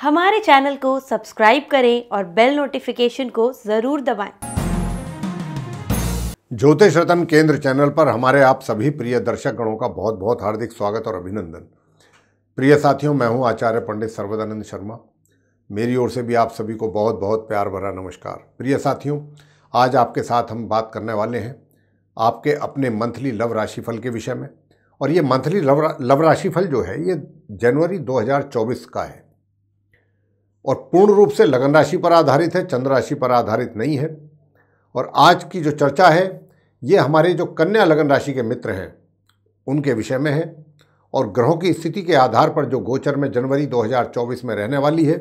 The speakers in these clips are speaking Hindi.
हमारे चैनल को सब्सक्राइब करें और बेल नोटिफिकेशन को जरूर दबाएं। ज्योतिष रतन केंद्र चैनल पर हमारे आप सभी प्रिय दर्शकगणों का बहुत बहुत हार्दिक स्वागत और अभिनंदन प्रिय साथियों मैं हूं आचार्य पंडित सर्वदानंद शर्मा मेरी ओर से भी आप सभी को बहुत बहुत प्यार भरा नमस्कार प्रिय साथियों आज आपके साथ हम बात करने वाले हैं आपके अपने मंथली लव राशिफल के विषय में और ये मंथली लव राशिफल जो है ये जनवरी 2024 का है और पूर्ण रूप से लगन राशि पर आधारित है चंद्र राशि पर आधारित नहीं है और आज की जो चर्चा है ये हमारे जो कन्या लगन राशि के मित्र हैं उनके विषय में है और ग्रहों की स्थिति के आधार पर जो गोचर में जनवरी 2024 में रहने वाली है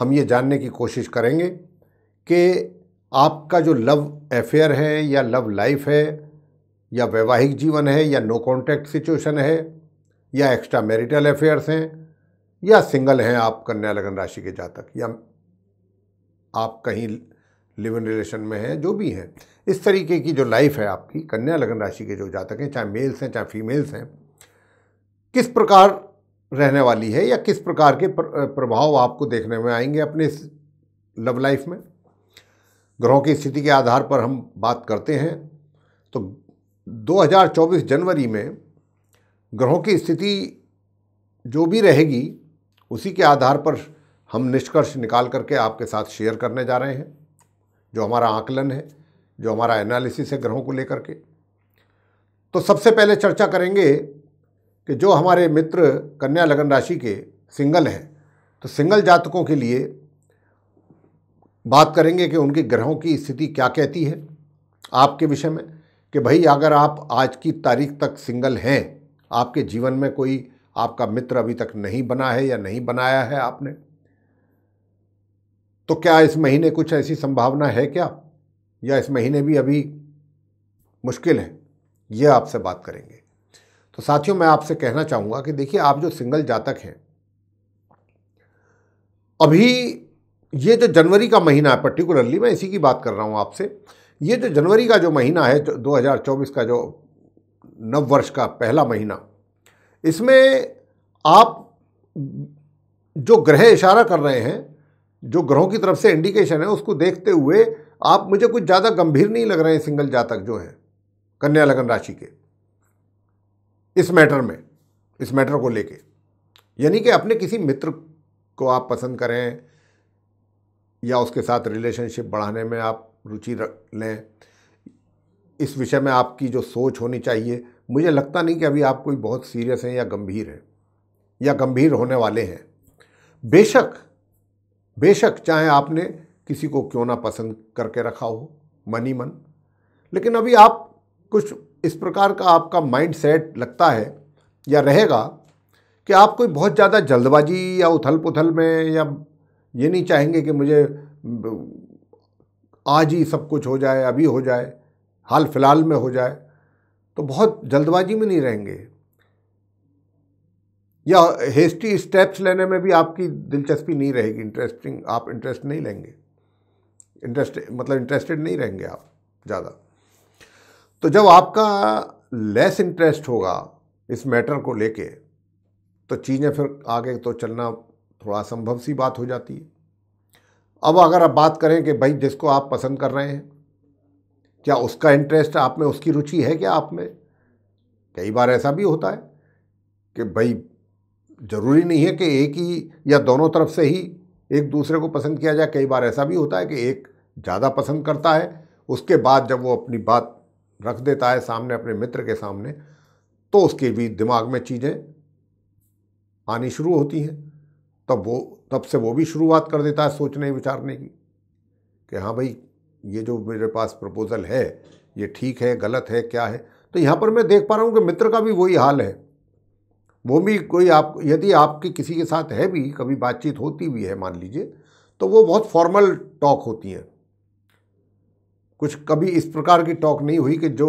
हम ये जानने की कोशिश करेंगे कि आपका जो लव अफेयर है या लव लाइफ है या वैवाहिक जीवन है या नो कॉन्टैक्ट सिचुएशन है या एक्स्ट्रा मैरिटल अफेयर्स हैं या सिंगल हैं आप कन्या लगन राशि के जातक या आप कहीं लिव इन रिलेशन में हैं जो भी हैं इस तरीके की जो लाइफ है आपकी कन्या लगन राशि के जो जातक हैं चाहे मेल्स हैं चाहे फीमेल्स हैं किस प्रकार रहने वाली है या किस प्रकार के प्रभाव आपको देखने में आएंगे अपने इस लव लाइफ में ग्रहों की स्थिति के आधार पर हम बात करते हैं तो 2024 जनवरी में ग्रहों की स्थिति जो भी रहेगी उसी के आधार पर हम निष्कर्ष निकाल करके आपके साथ शेयर करने जा रहे हैं जो हमारा आकलन है जो हमारा एनालिसिस है ग्रहों को लेकर के तो सबसे पहले चर्चा करेंगे कि जो हमारे मित्र कन्या लगन राशि के सिंगल हैं तो सिंगल जातकों के लिए बात करेंगे कि उनके ग्रहों की स्थिति क्या कहती है आपके विषय में कि भाई अगर आप आज की तारीख तक सिंगल हैं आपके जीवन में कोई आपका मित्र अभी तक नहीं बना है या नहीं बनाया है आपने तो क्या इस महीने कुछ ऐसी संभावना है क्या या इस महीने भी अभी मुश्किल है यह आपसे बात करेंगे तो साथियों मैं आपसे कहना चाहूँगा कि देखिए आप जो सिंगल जातक हैं अभी ये जो जनवरी का महीना है पर्टिकुलरली मैं इसी की बात कर रहा हूँ आपसे ये जो जनवरी का जो महीना है दो का जो नव वर्ष का पहला महीना इसमें आप जो ग्रह इशारा कर रहे हैं जो ग्रहों की तरफ से इंडिकेशन है उसको देखते हुए आप मुझे कुछ ज़्यादा गंभीर नहीं लग रहे हैं सिंगल जातक जो हैं कन्या लगन राशि के इस मैटर में इस मैटर को लेके यानी कि अपने किसी मित्र को आप पसंद करें या उसके साथ रिलेशनशिप बढ़ाने में आप रुचि रख लें इस विषय में आपकी जो सोच होनी चाहिए मुझे लगता नहीं कि अभी आप कोई बहुत सीरियस हैं या गंभीर हैं या गंभीर होने वाले हैं बेशक बेशक चाहे आपने किसी को क्यों ना पसंद करके रखा हो मन ही मन लेकिन अभी आप कुछ इस प्रकार का आपका माइंड सेट लगता है या रहेगा कि आप कोई बहुत ज़्यादा जल्दबाजी या उथल पुथल में या ये नहीं चाहेंगे कि मुझे आज ही सब कुछ हो जाए अभी हो जाए हाल फिलहाल में हो जाए तो बहुत जल्दबाजी में नहीं रहेंगे या हेस्टी स्टेप्स लेने में भी आपकी दिलचस्पी नहीं रहेगी इंटरेस्टिंग आप इंटरेस्ट नहीं लेंगे इंटरेस्ट मतलब इंटरेस्टेड नहीं रहेंगे आप ज़्यादा तो जब आपका लेस इंटरेस्ट होगा इस मैटर को लेके तो चीज़ें फिर आगे तो चलना थोड़ा संभव सी बात हो जाती है अब अगर आप बात करें कि भाई जिसको आप पसंद कर रहे हैं क्या उसका इंटरेस्ट आप में उसकी रुचि है क्या आप में कई बार ऐसा भी होता है कि भाई ज़रूरी नहीं है कि एक ही या दोनों तरफ से ही एक दूसरे को पसंद किया जाए कई बार ऐसा भी होता है कि एक ज़्यादा पसंद करता है उसके बाद जब वो अपनी बात रख देता है सामने अपने मित्र के सामने तो उसके भी दिमाग में चीज़ें आनी शुरू होती हैं तब वो तब से वो भी शुरुआत कर देता है सोचने विचारने की कि हाँ भाई ये जो मेरे पास प्रपोज़ल है ये ठीक है गलत है क्या है तो यहाँ पर मैं देख पा रहा हूँ कि मित्र का भी वही हाल है वो भी कोई आप यदि आपकी किसी के साथ है भी कभी बातचीत होती भी है मान लीजिए तो वो बहुत फॉर्मल टॉक होती हैं कुछ कभी इस प्रकार की टॉक नहीं हुई कि जो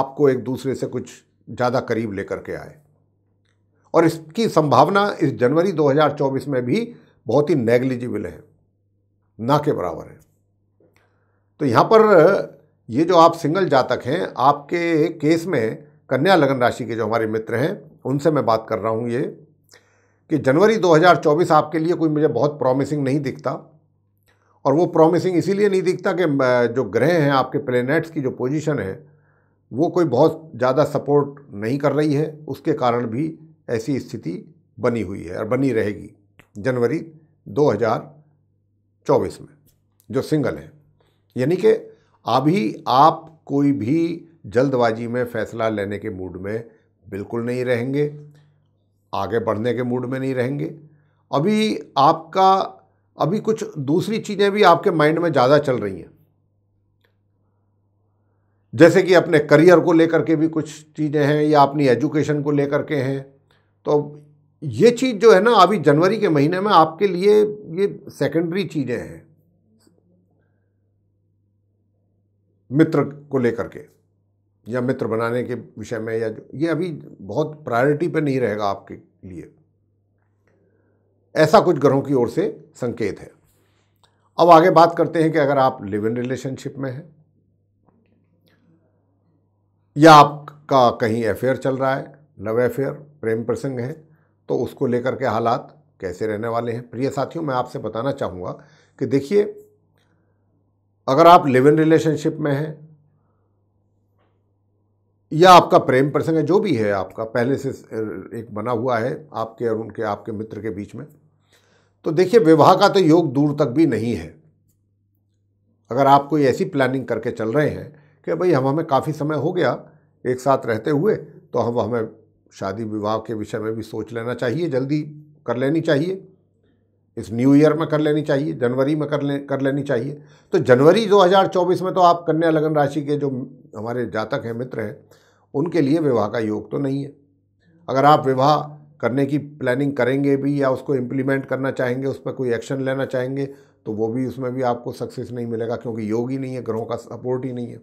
आपको एक दूसरे से कुछ ज़्यादा करीब लेकर के आए और इसकी संभावना इस जनवरी 2024 में भी बहुत ही नेग्लिजिबल है ना के बराबर है तो यहाँ पर ये जो आप सिंगल जातक हैं आपके केस में कन्या लगन राशि के जो हमारे मित्र हैं उनसे मैं बात कर रहा हूँ ये कि जनवरी 2024 आपके लिए कोई मुझे बहुत प्रॉमिसिंग नहीं दिखता और वो प्रॉमिसिंग इसीलिए नहीं दिखता कि जो ग्रह हैं आपके प्लेनेट्स की जो पोजीशन है वो कोई बहुत ज़्यादा सपोर्ट नहीं कर रही है उसके कारण भी ऐसी स्थिति बनी हुई है और बनी रहेगी जनवरी 2024 में जो सिंगल हैं यानी कि अभी आप कोई भी जल्दबाजी में फ़ैसला लेने के मूड में बिल्कुल नहीं रहेंगे आगे बढ़ने के मूड में नहीं रहेंगे अभी आपका अभी कुछ दूसरी चीज़ें भी आपके माइंड में ज़्यादा चल रही हैं जैसे कि अपने करियर को लेकर के भी कुछ चीज़ें हैं या अपनी एजुकेशन को लेकर के हैं तो ये चीज़ जो है ना अभी जनवरी के महीने में आपके लिए ये सेकेंडरी चीज़ें हैं मित्र को लेकर के या मित्र बनाने के विषय में या जो ये अभी बहुत प्रायोरिटी पर नहीं रहेगा आपके लिए ऐसा कुछ ग्रहों की ओर से संकेत है अब आगे बात करते हैं कि अगर आप लिव इन रिलेशनशिप में हैं या आपका कहीं अफेयर चल रहा है लव अफेयर प्रेम प्रसंग है तो उसको लेकर के हालात कैसे रहने वाले हैं प्रिय साथियों मैं आपसे बताना चाहूँगा कि देखिए अगर आप लिव इन रिलेशनशिप में हैं या आपका प्रेम प्रसंग है जो भी है आपका पहले से एक बना हुआ है आपके और उनके आपके मित्र के बीच में तो देखिए विवाह का तो योग दूर तक भी नहीं है अगर आप कोई ऐसी प्लानिंग करके चल रहे हैं कि भाई हम हमें काफ़ी समय हो गया एक साथ रहते हुए तो हम हमें शादी विवाह के विषय में भी सोच लेना चाहिए जल्दी कर लेनी चाहिए इस न्यू ईयर में कर लेनी चाहिए जनवरी में कर ले कर लेनी चाहिए तो जनवरी 2024 में तो आप कन्या लगन राशि के जो हमारे जातक हैं मित्र हैं उनके लिए विवाह का योग तो नहीं है अगर आप विवाह करने की प्लानिंग करेंगे भी या उसको इम्प्लीमेंट करना चाहेंगे उस पर कोई एक्शन लेना चाहेंगे तो वो भी उसमें भी आपको सक्सेस नहीं मिलेगा क्योंकि योग ही नहीं है ग्रहों का सपोर्ट ही नहीं है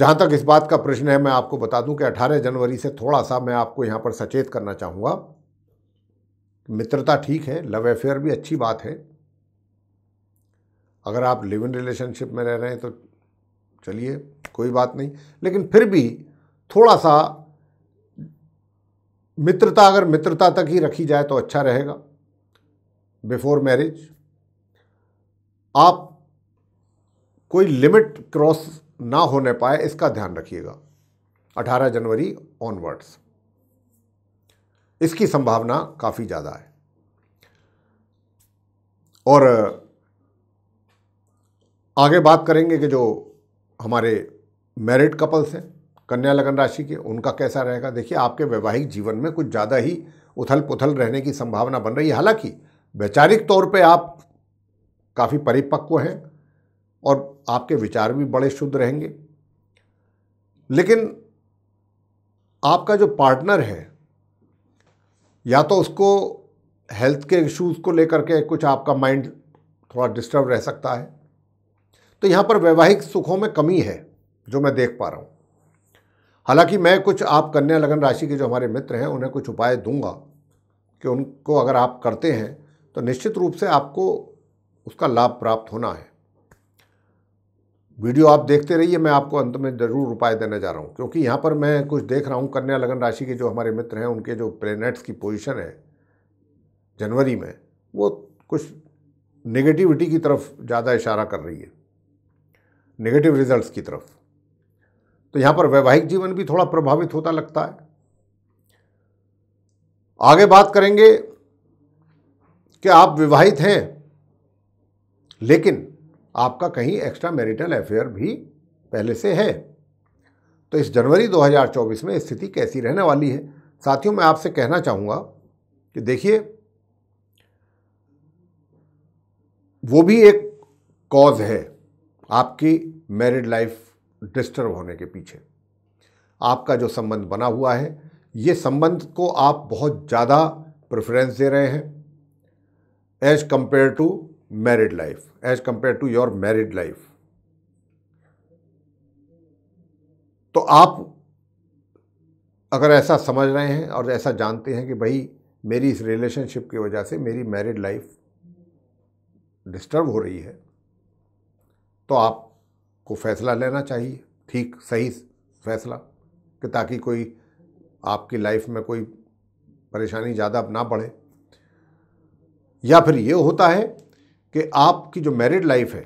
जहाँ तक इस बात का प्रश्न है मैं आपको बता दूं कि 18 जनवरी से थोड़ा सा मैं आपको यहाँ पर सचेत करना चाहूँगा मित्रता ठीक है लव अफेयर भी अच्छी बात है अगर आप लिव इन रिलेशनशिप में रह रहे हैं तो चलिए कोई बात नहीं लेकिन फिर भी थोड़ा सा मित्रता अगर मित्रता तक ही रखी जाए तो अच्छा रहेगा बिफोर मैरिज आप कोई लिमिट क्रॉस ना होने पाए इसका ध्यान रखिएगा 18 जनवरी ऑनवर्ड्स इसकी संभावना काफ़ी ज़्यादा है और आगे बात करेंगे कि जो हमारे मैरिड कपल्स हैं कन्या लगन राशि के उनका कैसा रहेगा देखिए आपके वैवाहिक जीवन में कुछ ज़्यादा ही उथल पुथल रहने की संभावना बन रही है हालांकि वैचारिक तौर पे आप काफ़ी परिपक्व हैं और आपके विचार भी बड़े शुद्ध रहेंगे लेकिन आपका जो पार्टनर है या तो उसको हेल्थ के इश्यूज को लेकर के कुछ आपका माइंड थोड़ा डिस्टर्ब रह सकता है तो यहाँ पर वैवाहिक सुखों में कमी है जो मैं देख पा रहा हूँ हालांकि मैं कुछ आप कन्या लगन राशि के जो हमारे मित्र हैं उन्हें कुछ उपाय दूंगा कि उनको अगर आप करते हैं तो निश्चित रूप से आपको उसका लाभ प्राप्त होना है वीडियो आप देखते रहिए मैं आपको अंत में ज़रूर उपाय देने जा रहा हूँ क्योंकि यहाँ पर मैं कुछ देख रहा हूँ कन्या लगन राशि के जो हमारे मित्र हैं उनके जो प्लेनेट्स की पोजिशन है जनवरी में वो कुछ नेगेटिविटी की तरफ ज़्यादा इशारा कर रही है नेगेटिव रिजल्ट्स की तरफ तो यहाँ पर वैवाहिक जीवन भी थोड़ा प्रभावित होता लगता है आगे बात करेंगे कि आप विवाहित हैं लेकिन आपका कहीं एक्स्ट्रा मैरिटल अफेयर भी पहले से है तो इस जनवरी 2024 में स्थिति कैसी रहने वाली है साथियों मैं आपसे कहना चाहूँगा कि देखिए वो भी एक कॉज है आपकी मैरिड लाइफ डिस्टर्ब होने के पीछे आपका जो संबंध बना हुआ है ये संबंध को आप बहुत ज़्यादा प्रेफरेंस दे रहे हैं as compare to married life as compare to your married life तो आप अगर ऐसा समझ रहे हैं और ऐसा जानते हैं कि भाई मेरी इस रिलेशनशिप की वजह से मेरी मैरिड लाइफ डिस्टर्ब हो रही है तो आपको फैसला लेना चाहिए ठीक सही फैसला कि ताकि कोई आपकी लाइफ में कोई परेशानी ज़्यादा ना बढ़े या फिर ये होता है कि आपकी जो मैरिड लाइफ है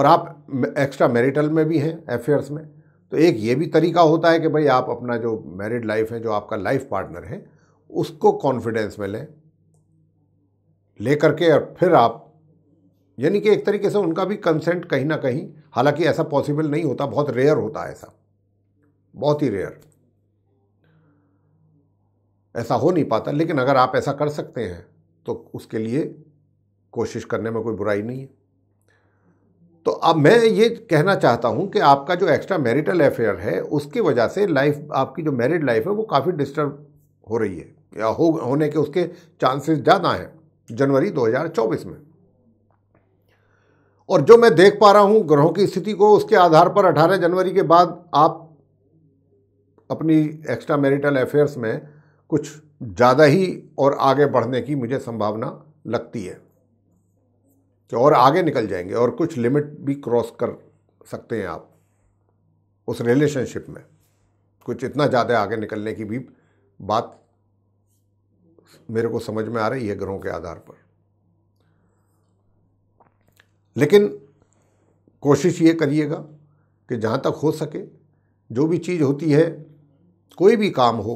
और आप एक्स्ट्रा मैरिटल में भी हैं अफेयर्स में तो एक ये भी तरीका होता है कि भाई आप अपना जो मैरिड लाइफ है जो आपका लाइफ पार्टनर है उसको कॉन्फिडेंस में लें ले करके और फिर आप यानी कि एक तरीके से उनका भी कंसेंट कहीं ना कहीं हालांकि ऐसा पॉसिबल नहीं होता बहुत रेयर होता है ऐसा बहुत ही रेयर ऐसा हो नहीं पाता लेकिन अगर आप ऐसा कर सकते हैं तो उसके लिए कोशिश करने में कोई बुराई नहीं है तो अब मैं ये कहना चाहता हूँ कि आपका जो एक्स्ट्रा मैरिटल अफेयर है उसकी वजह से लाइफ आपकी जो मैरिड लाइफ है वो काफ़ी डिस्टर्ब हो रही है या हो होने के उसके चांसेस ज़्यादा हैं जनवरी 2024 में और जो मैं देख पा रहा हूँ ग्रहों की स्थिति को उसके आधार पर 18 जनवरी के बाद आप अपनी एक्स्ट्रा मैरिटल अफेयर्स में कुछ ज़्यादा ही और आगे बढ़ने की मुझे संभावना लगती है कि और आगे निकल जाएंगे और कुछ लिमिट भी क्रॉस कर सकते हैं आप उस रिलेशनशिप में कुछ इतना ज़्यादा आगे निकलने की भी बात मेरे को समझ में आ रही है ग्रहों के आधार पर लेकिन कोशिश ये करिएगा कि जहाँ तक हो सके जो भी चीज़ होती है कोई भी काम हो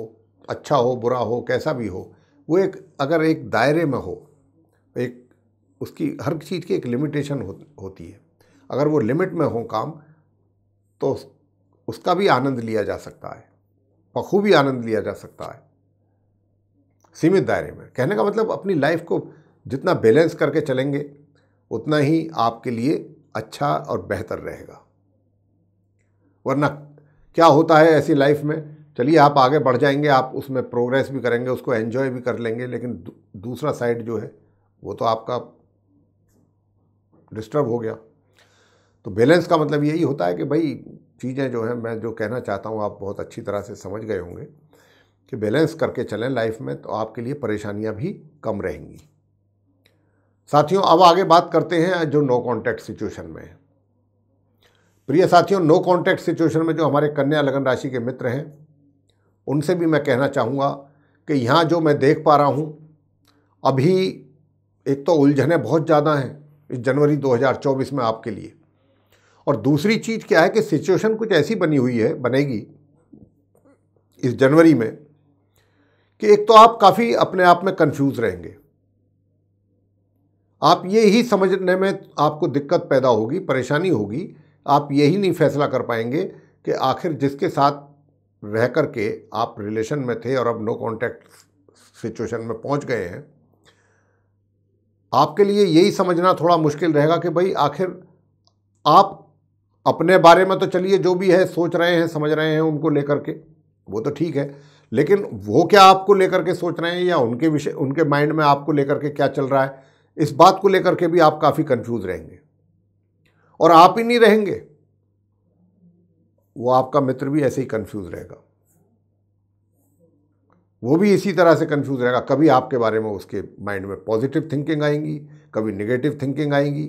अच्छा हो बुरा हो कैसा भी हो वो एक अगर एक दायरे में हो उसकी हर चीज़ की एक लिमिटेशन हो, होती है अगर वो लिमिट में हो काम तो उसका भी आनंद लिया जा सकता है बखूबी आनंद लिया जा सकता है सीमित दायरे में कहने का मतलब अपनी लाइफ को जितना बैलेंस करके चलेंगे उतना ही आपके लिए अच्छा और बेहतर रहेगा वरना क्या होता है ऐसी लाइफ में चलिए आप आगे बढ़ जाएंगे आप उसमें प्रोग्रेस भी करेंगे उसको एन्जॉय भी कर लेंगे लेकिन दूसरा साइड जो है वो तो आपका डिस्टर्ब हो गया तो बैलेंस का मतलब यही होता है कि भाई चीज़ें जो हैं मैं जो कहना चाहता हूँ आप बहुत अच्छी तरह से समझ गए होंगे कि बैलेंस करके चलें लाइफ में तो आपके लिए परेशानियाँ भी कम रहेंगी साथियों अब आगे बात करते हैं जो नो कॉन्टैक्ट सिचुएशन में है प्रिय साथियों नो कॉन्टैक्ट सिचुएशन में जो हमारे कन्या लगन राशि के मित्र हैं उनसे भी मैं कहना चाहूँगा कि यहाँ जो मैं देख पा रहा हूँ अभी एक तो उलझने बहुत ज़्यादा हैं इस जनवरी 2024 में आपके लिए और दूसरी चीज़ क्या है कि सिचुएशन कुछ ऐसी बनी हुई है बनेगी इस जनवरी में कि एक तो आप काफ़ी अपने आप में कंफ्यूज रहेंगे आप ये ही समझने में आपको दिक्कत पैदा होगी परेशानी होगी आप यही नहीं फैसला कर पाएंगे कि आखिर जिसके साथ रह कर के आप रिलेशन में थे और अब नो कॉन्टैक्ट सिचुएशन में पहुंच गए हैं आपके लिए यही समझना थोड़ा मुश्किल रहेगा कि भाई आखिर आप अपने बारे में तो चलिए जो भी है सोच रहे हैं समझ रहे हैं उनको लेकर के वो तो ठीक है लेकिन वो क्या आपको लेकर के सोच रहे हैं या उनके विषय उनके माइंड में आपको लेकर के क्या चल रहा है इस बात को लेकर के भी आप काफ़ी कंफ्यूज रहेंगे और आप ही नहीं रहेंगे वो आपका मित्र भी ऐसे ही कंफ्यूज रहेगा वो भी इसी तरह से कंफ्यूज रहेगा कभी आपके बारे में उसके माइंड में पॉजिटिव थिंकिंग आएंगी कभी निगेटिव थिंकिंग आएंगी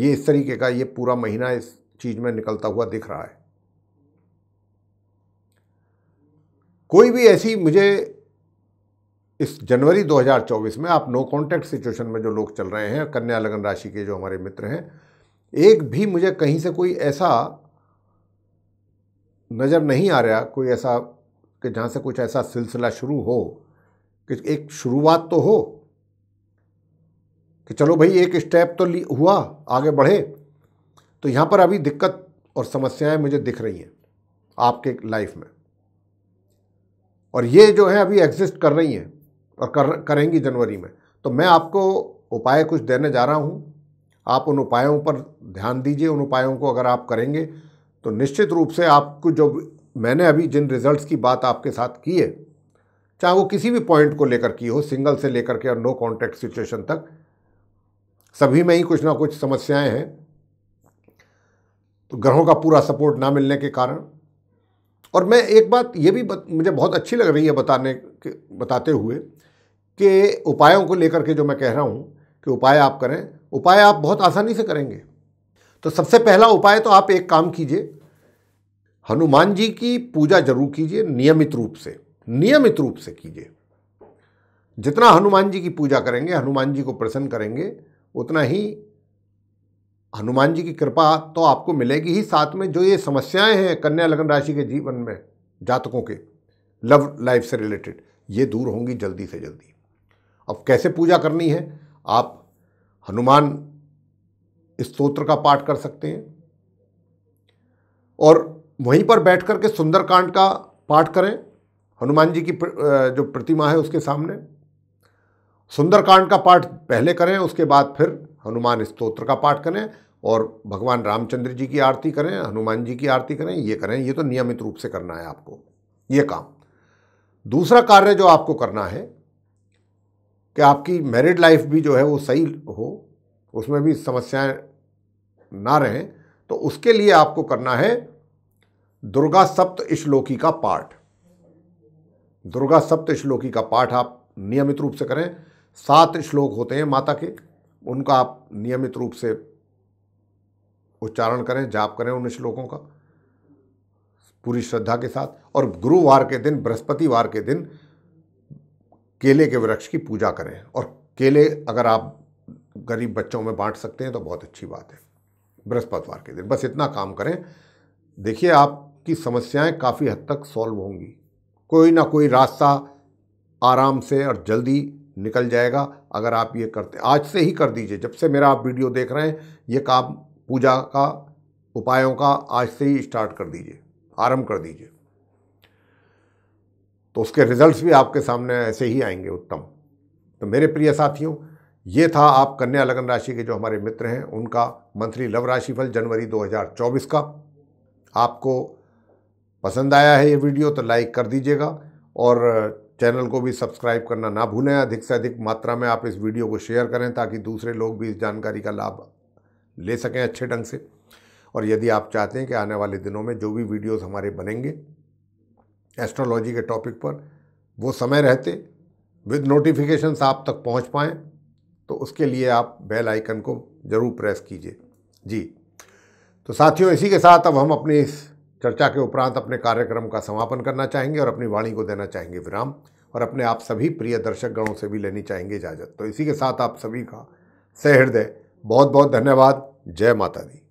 ये इस तरीके का ये पूरा महीना इस चीज़ में निकलता हुआ दिख रहा है कोई भी ऐसी मुझे इस जनवरी 2024 में आप नो कॉन्टैक्ट सिचुएशन में जो लोग चल रहे हैं कन्या लगन राशि के जो हमारे मित्र हैं एक भी मुझे कहीं से कोई ऐसा नज़र नहीं आ रहा कोई ऐसा कि जहाँ से कुछ ऐसा सिलसिला शुरू हो कि एक शुरुआत तो हो कि चलो भाई एक स्टेप तो हुआ आगे बढ़े तो यहाँ पर अभी दिक्कत और समस्याएं मुझे दिख रही हैं आपके लाइफ में और ये जो है अभी एग्जिस्ट कर रही हैं और कर करेंगी जनवरी में तो मैं आपको उपाय कुछ देने जा रहा हूँ आप उन उपायों पर ध्यान दीजिए उन उपायों को अगर आप करेंगे तो निश्चित रूप से आपको जो मैंने अभी जिन रिजल्ट्स की बात आपके साथ की है चाहे वो किसी भी पॉइंट को लेकर की हो सिंगल से लेकर के और नो कॉन्टैक्ट सिचुएशन तक सभी में ही कुछ ना कुछ समस्याएं हैं तो ग्रहों का पूरा सपोर्ट ना मिलने के कारण और मैं एक बात ये भी बत, मुझे बहुत अच्छी लग रही है बताने के बताते हुए कि उपायों को लेकर के जो मैं कह रहा हूँ कि उपाय आप करें उपाय आप बहुत आसानी से करेंगे तो सबसे पहला उपाय तो आप एक काम कीजिए हनुमान जी की पूजा जरूर कीजिए नियमित रूप से नियमित रूप से कीजिए जितना हनुमान जी की पूजा करेंगे हनुमान जी को प्रसन्न करेंगे उतना ही हनुमान जी की कृपा तो आपको मिलेगी ही साथ में जो ये समस्याएं हैं कन्या लग्न राशि के जीवन में जातकों के लव लाइफ से रिलेटेड ये दूर होंगी जल्दी से जल्दी अब कैसे पूजा करनी है आप हनुमान स्तोत्र का पाठ कर सकते हैं और वहीं पर बैठ कर के सुंदरकांड का पाठ करें हनुमान जी की जो प्रतिमा है उसके सामने सुंदरकांड का पाठ पहले करें उसके बाद फिर हनुमान स्तोत्र का पाठ करें और भगवान रामचंद्र जी की आरती करें हनुमान जी की आरती करें ये करें ये तो नियमित रूप से करना है आपको ये काम दूसरा कार्य जो आपको करना है कि आपकी मैरिड लाइफ भी जो है वो सही हो उसमें भी समस्याएं ना रहें तो उसके लिए आपको करना है दुर्गा सप्त श्लोकी का पाठ दुर्गा सप्त श्लोकी का पाठ आप नियमित रूप से करें सात श्लोक होते हैं माता के उनका आप नियमित रूप से उच्चारण करें जाप करें उन श्लोकों का पूरी श्रद्धा के साथ और गुरुवार के दिन बृहस्पतिवार के दिन केले के वृक्ष की पूजा करें और केले अगर आप गरीब बच्चों में बांट सकते हैं तो बहुत अच्छी बात है बृहस्पतिवार के दिन बस इतना काम करें देखिए आप की समस्याएं काफ़ी हद तक सॉल्व होंगी कोई ना कोई रास्ता आराम से और जल्दी निकल जाएगा अगर आप ये करते आज से ही कर दीजिए जब से मेरा आप वीडियो देख रहे हैं ये काम पूजा का उपायों का आज से ही स्टार्ट कर दीजिए आरंभ कर दीजिए तो उसके रिजल्ट्स भी आपके सामने ऐसे ही आएंगे उत्तम तो मेरे प्रिय साथियों ये था आप कन्या लगन राशि के जो हमारे मित्र हैं उनका मंथली लव राशिफल जनवरी 2024 का आपको पसंद आया है ये वीडियो तो लाइक कर दीजिएगा और चैनल को भी सब्सक्राइब करना ना भूलें अधिक से अधिक मात्रा में आप इस वीडियो को शेयर करें ताकि दूसरे लोग भी इस जानकारी का लाभ ले सकें अच्छे ढंग से और यदि आप चाहते हैं कि आने वाले दिनों में जो भी वीडियोस हमारे बनेंगे एस्ट्रोलॉजी के टॉपिक पर वो समय रहते विद नोटिफिकेशंस आप तक पहुंच पाएँ तो उसके लिए आप बेल आइकन को ज़रूर प्रेस कीजिए जी तो साथियों इसी के साथ अब हम अपने इस चर्चा के उपरांत अपने कार्यक्रम का समापन करना चाहेंगे और अपनी वाणी को देना चाहेंगे विराम और अपने आप सभी प्रिय दर्शक गणों से भी लेनी चाहेंगे इजाज़त तो इसी के साथ आप सभी का सहृदय बहुत बहुत धन्यवाद जय माता दी